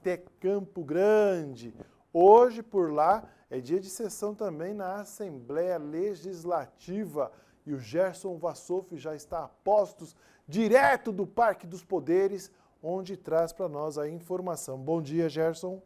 até Campo Grande. Hoje, por lá, é dia de sessão também na Assembleia Legislativa. E o Gerson Vassouf já está a postos, direto do Parque dos Poderes, onde traz para nós a informação. Bom dia, Gerson.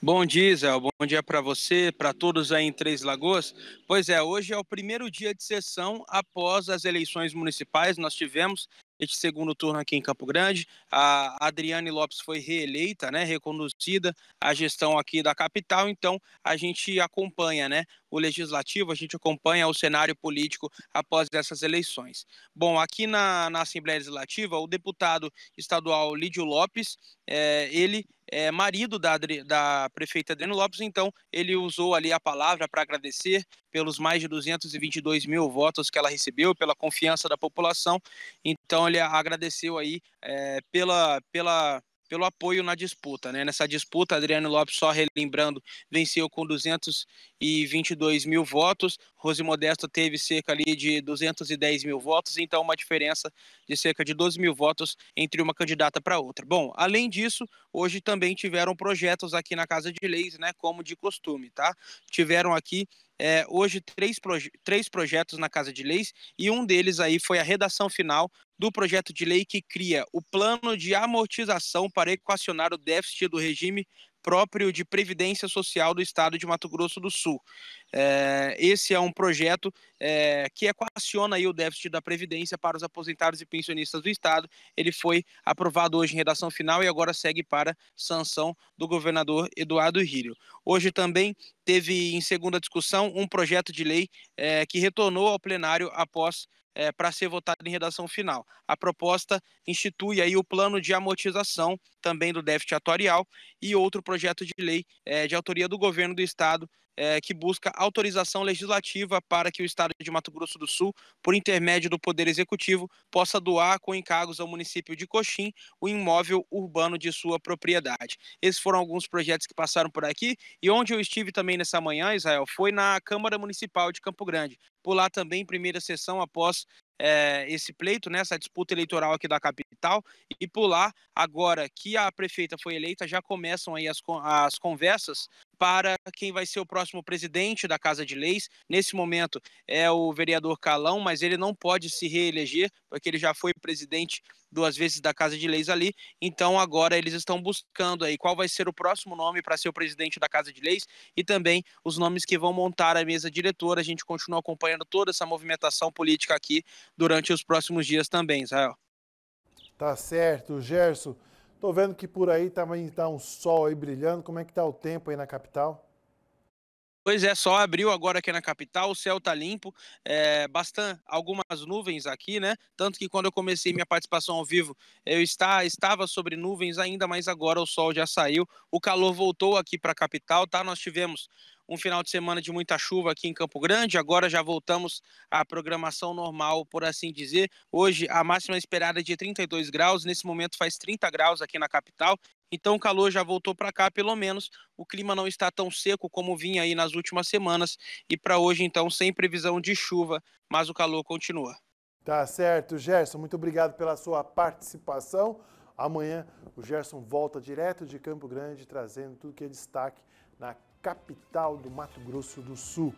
Bom dia, Zé. Bom dia para você, para todos aí em Três Lagoas. Pois é, hoje é o primeiro dia de sessão após as eleições municipais. Nós tivemos este segundo turno aqui em Campo Grande. A Adriane Lopes foi reeleita, né, reconduzida à gestão aqui da capital, então a gente acompanha, né, o legislativo, a gente acompanha o cenário político após essas eleições. Bom, aqui na, na Assembleia Legislativa, o deputado estadual Lídio Lopes, é, ele é, marido da, da prefeita Adriano Lopes, então ele usou ali a palavra para agradecer pelos mais de 222 mil votos que ela recebeu, pela confiança da população. Então ele agradeceu aí é, pela, pela pelo apoio na disputa. Né? Nessa disputa, Adriano Lopes, só relembrando, venceu com 222 mil votos, Rose Modesto teve cerca ali de 210 mil votos, então uma diferença de cerca de 12 mil votos entre uma candidata para outra. Bom, além disso, hoje também tiveram projetos aqui na Casa de Leis, né, como de costume, tá? Tiveram aqui é, hoje três, proje três projetos na Casa de Leis e um deles aí foi a redação final do projeto de lei que cria o plano de amortização para equacionar o déficit do regime próprio de Previdência Social do Estado de Mato Grosso do Sul. É, esse é um projeto é, que equaciona aí o déficit da Previdência para os aposentados e pensionistas do Estado. Ele foi aprovado hoje em redação final e agora segue para sanção do governador Eduardo Rírio. Hoje também teve em segunda discussão um projeto de lei é, que retornou ao plenário após é, para ser votada em redação final. A proposta institui aí o plano de amortização também do déficit atuarial e outro projeto de lei é, de autoria do governo do estado é, que busca autorização legislativa para que o estado de Mato Grosso do Sul, por intermédio do Poder Executivo, possa doar com encargos ao município de Coxim o imóvel urbano de sua propriedade. Esses foram alguns projetos que passaram por aqui e onde eu estive também nessa manhã, Israel, foi na Câmara Municipal de Campo Grande pular também em primeira sessão após é, esse pleito, né, essa disputa eleitoral aqui da capital, e pular agora que a prefeita foi eleita, já começam aí as, as conversas para quem vai ser o próximo presidente da Casa de Leis. Nesse momento é o vereador Calão, mas ele não pode se reeleger, porque ele já foi presidente duas vezes da Casa de Leis ali. Então agora eles estão buscando aí qual vai ser o próximo nome para ser o presidente da Casa de Leis e também os nomes que vão montar a mesa diretora. A gente continua acompanhando toda essa movimentação política aqui durante os próximos dias também, Israel. Tá certo, Gerson. Tô vendo que por aí também tá um sol aí brilhando. Como é que tá o tempo aí na capital? Pois é, só abriu agora aqui na capital, o céu tá limpo, é, bastante algumas nuvens aqui, né? Tanto que quando eu comecei minha participação ao vivo, eu está, estava sobre nuvens ainda, mas agora o sol já saiu, o calor voltou aqui para a capital, tá? Nós tivemos um final de semana de muita chuva aqui em Campo Grande. Agora já voltamos à programação normal, por assim dizer. Hoje a máxima esperada é de 32 graus, nesse momento faz 30 graus aqui na capital. Então o calor já voltou para cá, pelo menos. O clima não está tão seco como vinha aí nas últimas semanas. E para hoje, então, sem previsão de chuva, mas o calor continua. Tá certo, Gerson. Muito obrigado pela sua participação. Amanhã o Gerson volta direto de Campo Grande, trazendo tudo que é destaque na capital do Mato Grosso do Sul.